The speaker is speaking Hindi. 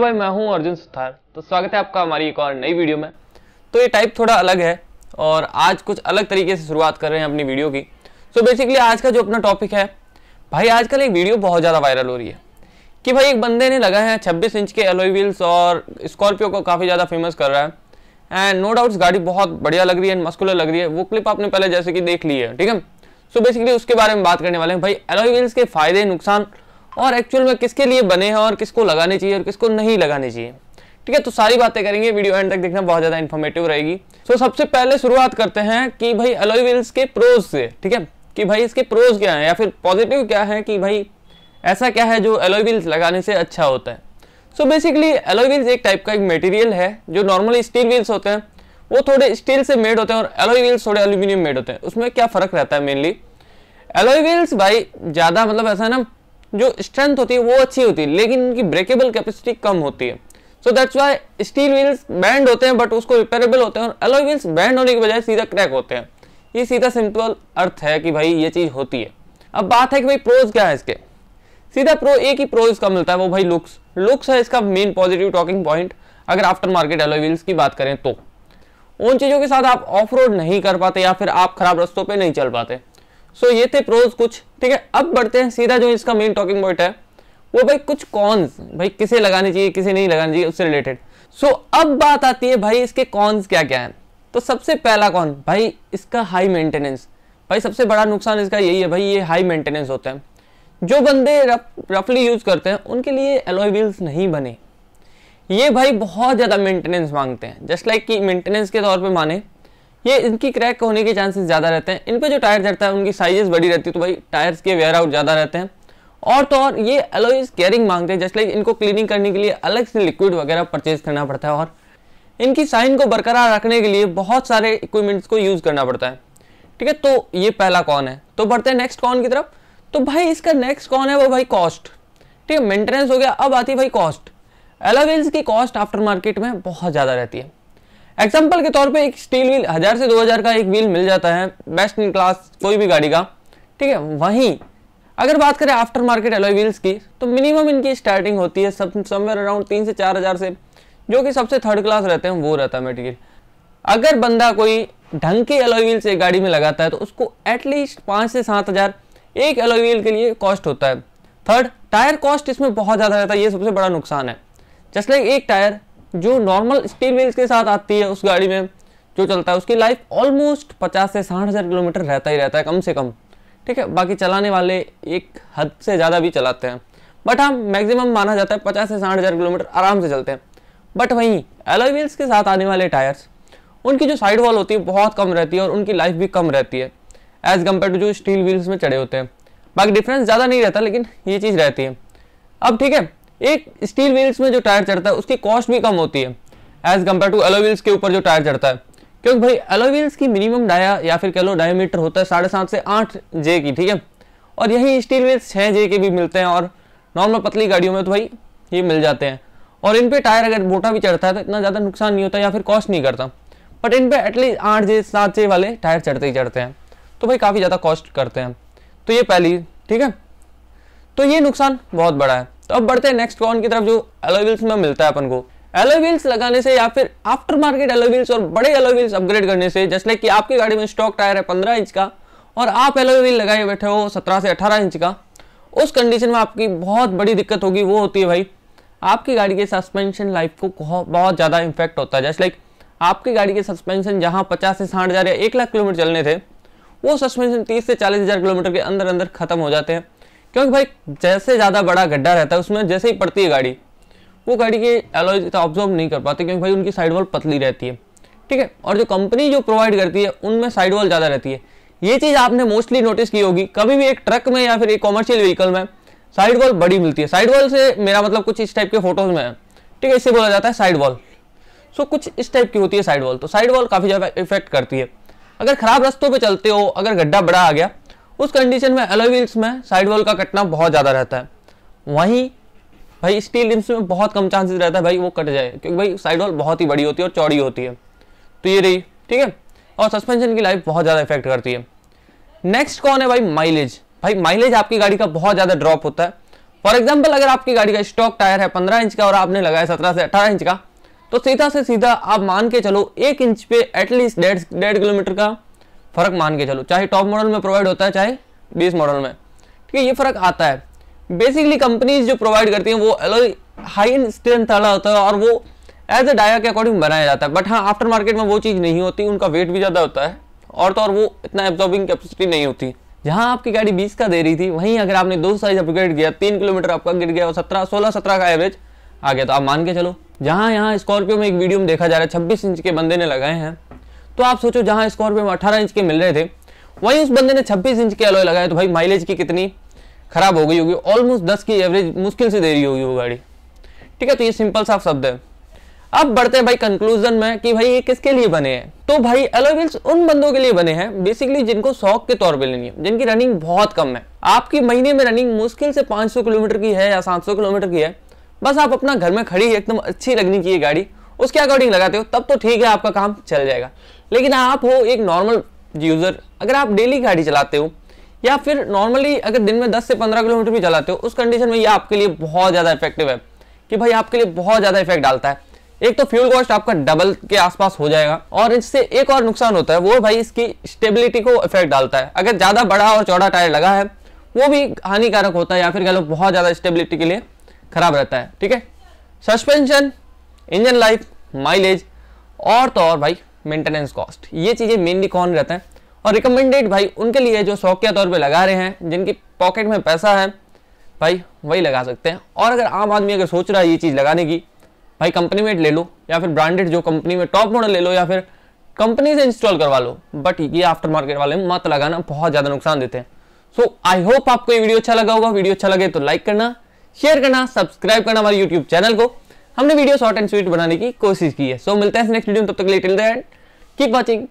भाई मैं हूं अर्जुन सुथार तो स्वागत है आपका हमारी एक और नई वीडियो में तो ये टाइप थोड़ा अलग है और आज कुछ अलग तरीके से शुरुआत कर रहे हैं अपनी वीडियो की सो so बेसिकली आज का जो अपना टॉपिक है भाई आजकल एक वीडियो बहुत ज़्यादा वायरल हो रही है कि भाई एक बंदे ने लगा है छब्बीस इंच के एलोई व्हील्स और स्कॉर्पियो को काफ़ी ज़्यादा फेमस कर रहा है एंड नो डाउट्स गाड़ी बहुत बढ़िया लग रही है मस्कुलर लग रही है वो क्लिप आपने पहले जैसे कि देख ली है ठीक है सो बेसिकली उसके बारे में बात करने वाले हैं भाई एलोई व्हील्स के फ़ायदे नुकसान और एक्चुअल में किसके लिए बने हैं और किसको लगाने चाहिए और किसको नहीं लगाने चाहिए ठीक है तो सारी बातें करेंगे वीडियो एंड तक देखना बहुत ज़्यादा इन्फॉर्मेटिव रहेगी सो सबसे पहले शुरुआत करते हैं कि भाई अलॉय व्हील्स के प्रोज से ठीक है कि भाई इसके प्रोज क्या है या फिर पॉजिटिव क्या है कि भाई ऐसा क्या है जो अलॉय व्हील्स लगाने से अच्छा होता है सो बेसिकली एलोई व्हील्स एक टाइप का एक मटेरियल है जो नॉर्मली स्टील व्हील्स होते हैं वो थोड़े स्टील से मेड होते हैं और एलोई व्हील्स थोड़े एल्यूमिनियम मेड होते हैं उसमें क्या फ़र्क रहता है मेनली एलोई व्हील्स भाई ज़्यादा मतलब ऐसा है ना जो स्ट्रेंथ होती है वो अच्छी होती है लेकिन इनकी ब्रेकेबल कैपेसिटी कम होती है so that's why steel wheels bend होते हैं बट उसको रिपेयरेबल होते हैं और अलॉय व्हील्स बैंड होने की बजाय सीधा क्रैक होते हैं ये सीधा सिंपल अर्थ है कि भाई ये चीज़ होती है अब बात है कि भाई प्रोज क्या है इसके सीधा प्रो एक ही प्रो इसका मिलता है वो भाई लुक्स लुक्स है इसका मेन पॉजिटिव टॉकिंग पॉइंट अगर आफ्टर मार्केट एलोई व्हील्स की बात करें तो उन चीज़ों के साथ आप ऑफ रोड नहीं कर पाते या फिर आप खराब रस्तों पे नहीं चल पाते सो ये थे प्रोज कुछ ठीक है अब बढ़ते हैं सीधा जो इसका मेन टॉकिंग पॉइंट है वो भाई कुछ कॉन्स भाई किसे लगानी चाहिए किसे नहीं लगानी चाहिए उससे रिलेटेड सो so, अब बात आती है भाई इसके कॉन्स क्या क्या है तो सबसे पहला कौन भाई इसका हाई मेंटेनेंस भाई सबसे बड़ा नुकसान इसका यही है भाई ये हाई मेंटेनेंस होता है जो बंदे रफ रफली यूज़ करते हैं उनके लिए एलोई व्हील्स नहीं बने ये भाई बहुत ज़्यादा मेंटेनेंस मांगते हैं जस्ट लाइक कि मेंटेनेंस के तौर पे माने ये इनकी क्रैक होने के चांसेस ज़्यादा रहते हैं इन पर जो टायर चढ़ता है उनकी साइजेस बड़ी रहती है तो भाई टायर्स के वेयर आउट ज़्यादा रहते हैं और तो और ये एलोइज केयरिंग मांगते हैं जस्ट लाइक इनको क्लीनिंग करने के लिए अलग से लिक्विड वगैरह परचेज करना पड़ता है और इनकी साइन को बरकरार रखने के लिए बहुत सारे इक्विपमेंट्स को यूज़ करना पड़ता है ठीक है तो ये पहला कौन है तो बढ़ते हैं नेक्स्ट कौन की तरफ तो भाई इसका नेक्स्ट कौन है वो भाई कॉस्ट ठीक है मेंटेनेंस हो गया अब आती है भाई कॉस्ट एलोवेल्स की कॉस्ट आफ्टर मार्केट में बहुत ज़्यादा रहती है एग्जाम्पल के तौर पर एक स्टील व्हील हजार से दो हजार का एक व्हील मिल जाता है बेस्ट इन क्लास कोई भी गाड़ी का ठीक है वहीं अगर बात करें आफ्टर मार्केट एलोई व्हील्स की तो मिनिमम इनकी स्टार्टिंग होती है सब समवेयर अराउंड तीन से चार हज़ार से जो कि सबसे थर्ड क्लास रहते हैं वो रहता है मेटेरियल अगर बंदा कोई ढंग के एलोई व्हील्स एक गाड़ी में लगाता है तो उसको एटलीस्ट पाँच से सात हज़ार एक एलोई व्हील के लिए कॉस्ट होता है थर्ड टायर कॉस्ट इसमें बहुत ज़्यादा रहता है ये सबसे बड़ा नुकसान है जस्ट लाइक एक टायर जो नॉर्मल स्टील व्हील्स के साथ आती है उस गाड़ी में जो चलता है उसकी लाइफ ऑलमोस्ट पचास से साठ हज़ार किलोमीटर रहता ही रहता है कम से कम ठीक है बाकी चलाने वाले एक हद से ज़्यादा भी चलाते हैं बट हाँ मैक्सिमम माना जाता है पचास से साठ हज़ार किलोमीटर आराम से चलते हैं बट वहीं एलोई व्हील्स के साथ आने वाले टायर्स उनकी जो साइड वॉल होती है बहुत कम रहती है और उनकी लाइफ भी कम रहती है एज़ कम्पेयर टू जो स्टील व्हील्स में चढ़े होते हैं बाकी डिफरेंस ज़्यादा नहीं रहता लेकिन ये चीज़ रहती है अब ठीक है एक स्टील व्हील्स में जो टायर चढ़ता है उसकी कॉस्ट भी कम होती है as compare to alloy wheels के ऊपर जो टायर चढ़ता है क्योंकि भाई एलो व्हील्स की मिनिमम डाया या फिर कह लो डायमीटर होता है साढ़े सात से आठ जे की ठीक है और यही स्टील व्हील्स छः जे के भी मिलते हैं और नॉर्मल पतली गाड़ियों में तो भाई ये मिल जाते हैं और इन पर टायर अगर मोटा भी चढ़ता है तो इतना ज़्यादा नुकसान नहीं होता या फिर कॉस्ट नहीं करता बट इन पर एटलीस्ट आठ जे सात जे वाले टायर चढ़ते ही चढ़ते हैं तो भाई काफ़ी ज़्यादा कॉस्ट करते हैं तो ये पहली ठीक है तो ये नुकसान बहुत बड़ा है तो अब बढ़ते हैं नेक्स्ट कॉन की तरफ जो एलोविल्स में मिलता है अपन को एलोविल्स लगाने से या फिर आफ्टर मार्केट एलोविल्स और बड़े एलोविल्स अपग्रेड करने से जैसे कि आपकी गाड़ी में स्टॉक टायर है पंद्रह इंच का और आप एलोविल लगाए बैठे हो सत्रह से अठारह इंच का उस कंडीशन में आपकी बहुत बड़ी दिक्कत होगी वो होती है भाई आपकी गाड़ी के सस्पेंशन लाइफ को बहुत ज़्यादा इम्फेक्ट होता है जैसे लाइक आपकी गाड़ी के सस्पेंशन जहाँ पचास से साठ हज़ार या एक लाख किलोमीटर चलने थे वो सस्पेंशन तीस से चालीस हज़ार किलोमीटर के अंदर अंदर खत्म हो जाते हैं क्योंकि भाई जैसे ज़्यादा बड़ा गड्ढा रहता है उसमें जैसे ही पड़ती है गाड़ी वो गाड़ी के एलोज ऑब्जॉर्व नहीं कर पाते क्योंकि भाई उनकी साइड वॉल पतली रहती है ठीक है और जो कंपनी जो प्रोवाइड करती है उनमें साइड वॉल ज़्यादा रहती है ये चीज़ आपने मोस्टली नोटिस की होगी कभी भी एक ट्रक में या फिर एक कॉमर्शियल व्हीकल में साइड वॉल बड़ी मिलती है साइड वॉल से मेरा मतलब कुछ इस टाइप के फोटोज में है ठीक है इसे बोला जाता है साइड वॉल सो कुछ इस टाइप की होती है साइड वॉल तो साइड वॉल काफ़ी ज़्यादा इफेक्ट करती है अगर खराब रस्तों पर चलते हो अगर गड्ढा बड़ा आ गया उस कंडीशन में एलोई व्हील्स में साइड वॉल का कटना बहुत ज़्यादा रहता है वहीं भाई स्टील रिम्स में बहुत कम चांसेस रहता है भाई वो कट जाए क्योंकि भाई साइड वॉल बहुत ही बड़ी होती है और चौड़ी होती है तो ये रही ठीक है और सस्पेंशन की लाइफ बहुत ज़्यादा इफेक्ट करती है नेक्स्ट कौन है भाई माइलेज भाई माइलेज आपकी गाड़ी का बहुत ज़्यादा ड्रॉप होता है फॉर एग्जाम्पल अगर आपकी गाड़ी का स्टॉक टायर है पंद्रह इंच का और आपने लगाया सत्रह से अठारह इंच का तो सीधा से सीधा आप मान के चलो एक इंच पे एटलीस्ट डेढ़ डेढ़ किलोमीटर का फर्क मान के चलो चाहे टॉप मॉडल में प्रोवाइड होता है चाहे बेस मॉडल में ठीक है ये फर्क आता है बेसिकली कंपनीज जो प्रोवाइड करती हैं वो एलोई हाई स्ट्रेंथ वाला होता है और वो एज अ डाया के अकॉर्डिंग बनाया जाता है बट हाँ आफ्टर मार्केट में वो चीज़ नहीं होती उनका वेट भी ज़्यादा होता है और तो और वो इतना एब्जॉर्बिंग कैपेसिटी नहीं होती जहाँ आपकी गाड़ी बीस का दे रही थी वहीं अगर आपने दो साइज अपग्रेड किया तीन किलोमीटर आपका गिर गया और सत्रह सोलह सत्रह का एवरेज आ गया तो आप मान के चलो जहाँ यहाँ स्कॉर्पियो में एक वीडियो में देखा जा रहा है छब्बीस इंच के बंदे ने लगाए हैं तो आप सोचो जहां स्कॉर्पियो में अठारह इंच के मिल रहे थे वहीं उस बंदे ने छब्बीस इंच के अलॉय लगाए तो भाई माइलेज की कितनी खराब हो गई होगी ऑलमोस्ट दस की एवरेज मुश्किल से दे रही होगी वो गाड़ी ठीक है तो ये सिंपल साफ शब्द है अब बढ़ते हैं भाई कंक्लूजन में कि भाई ये किसके लिए बने हैं तो भाई अलोविल्स उन बंदों के लिए बने हैं बेसिकली जिनको शौक के तौर पे लेनी है जिनकी रनिंग बहुत कम है आपकी महीने में रनिंग मुश्किल से 500 किलोमीटर की है या 700 किलोमीटर की है बस आप अपना घर में खड़ी एकदम अच्छी लगनी चाहिए गाड़ी उसके अकॉर्डिंग लगाते हो तब तो ठीक है आपका काम चल जाएगा लेकिन आप हो एक नॉर्मल यूज़र अगर आप डेली गाड़ी चलाते हो या फिर नॉर्मली अगर दिन में 10 से 15 किलोमीटर भी चलाते हो उस कंडीशन में ये आपके लिए बहुत ज़्यादा इफेक्टिव है कि भाई आपके लिए बहुत ज़्यादा इफेक्ट डालता है एक तो फ्यूल कॉस्ट आपका डबल के आसपास हो जाएगा और इससे एक और नुकसान होता है वो भाई इसकी स्टेबिलिटी को इफेक्ट डालता है अगर ज़्यादा बड़ा और चौड़ा टायर लगा है वो भी हानिकारक होता है या फिर कह लो बहुत ज़्यादा स्टेबिलिटी के लिए खराब रहता है ठीक है सस्पेंशन इंजन लाइफ माइलेज और तो और भाई मेंटेनेंस कॉस्ट ये चीज़ें मेनली कौन रहते हैं और रिकमेंडेड भाई उनके लिए जो शौक के तौर पे लगा रहे हैं जिनकी पॉकेट में पैसा है भाई वही लगा सकते हैं और अगर आम आदमी अगर सोच रहा है ये चीज़ लगाने की भाई कंपनी मेड ले लो या फिर ब्रांडेड जो कंपनी में टॉप मॉडल ले लो या फिर कंपनी से इंस्टॉल करवा लो बट ये आफ्टर मार्केट वाले मत लगाना बहुत ज़्यादा नुकसान देते हैं सो आई होप आपको ये वीडियो अच्छा लगा होगा वीडियो अच्छा लगे तो लाइक करना शेयर करना सब्सक्राइब करना हमारे यूट्यूब चैनल को हमने वीडियो शॉर्ट एंड स्वीट बनाने की कोशिश की है सो so, मिलते हैं नेक्स्ट वीडियो में तब तक लेटिल कीप वॉचिंग